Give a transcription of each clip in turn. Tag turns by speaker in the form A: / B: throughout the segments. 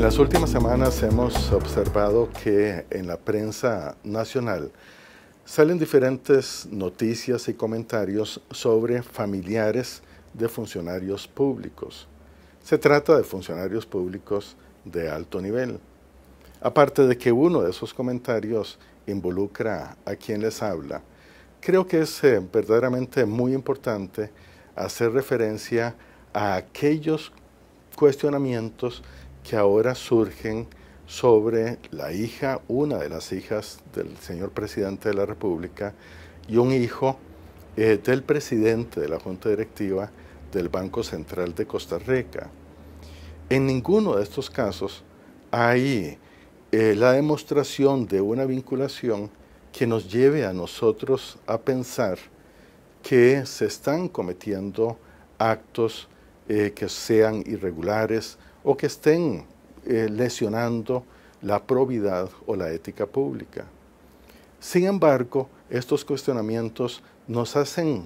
A: En las últimas semanas hemos observado que en la prensa nacional salen diferentes noticias y comentarios sobre familiares de funcionarios públicos. Se trata de funcionarios públicos de alto nivel. Aparte de que uno de esos comentarios involucra a quien les habla, creo que es eh, verdaderamente muy importante hacer referencia a aquellos cuestionamientos que ahora surgen sobre la hija, una de las hijas del señor presidente de la República, y un hijo eh, del presidente de la Junta Directiva del Banco Central de Costa Rica. En ninguno de estos casos hay eh, la demostración de una vinculación que nos lleve a nosotros a pensar que se están cometiendo actos eh, que sean irregulares, o que estén eh, lesionando la probidad o la ética pública. Sin embargo, estos cuestionamientos nos hacen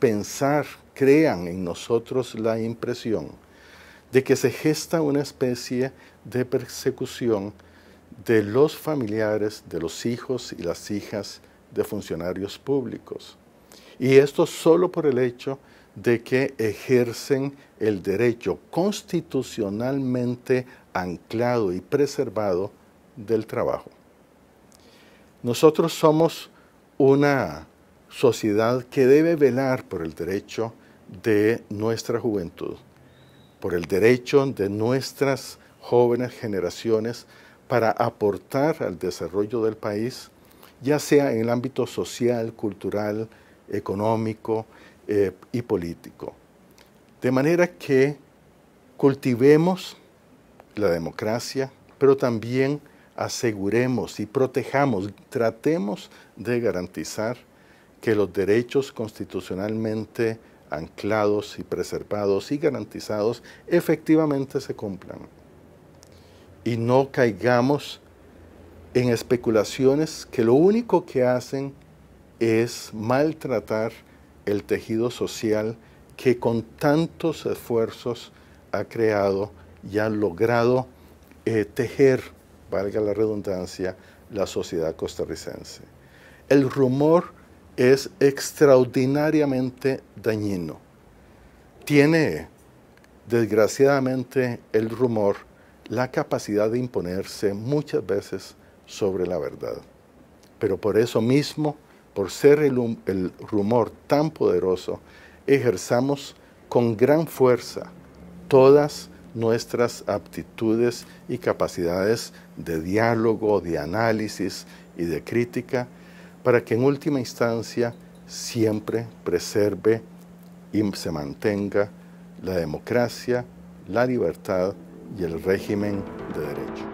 A: pensar, crean en nosotros la impresión de que se gesta una especie de persecución de los familiares, de los hijos y las hijas de funcionarios públicos. Y esto solo por el hecho de que ejercen el derecho constitucionalmente anclado y preservado del trabajo. Nosotros somos una sociedad que debe velar por el derecho de nuestra juventud, por el derecho de nuestras jóvenes generaciones para aportar al desarrollo del país, ya sea en el ámbito social, cultural, económico, eh, y político. De manera que cultivemos la democracia, pero también aseguremos y protejamos, tratemos de garantizar que los derechos constitucionalmente anclados y preservados y garantizados efectivamente se cumplan. Y no caigamos en especulaciones que lo único que hacen es maltratar el tejido social que con tantos esfuerzos ha creado y ha logrado eh, tejer, valga la redundancia, la sociedad costarricense. El rumor es extraordinariamente dañino. Tiene, desgraciadamente, el rumor la capacidad de imponerse muchas veces sobre la verdad. Pero por eso mismo por ser el, rumor tan poderoso, ejerzamos con gran fuerza todas nuestras aptitudes y capacidades de diálogo, de análisis y de crítica, para que en última instancia siempre preserve y se mantenga la democracia, la libertad y el régimen de derecho.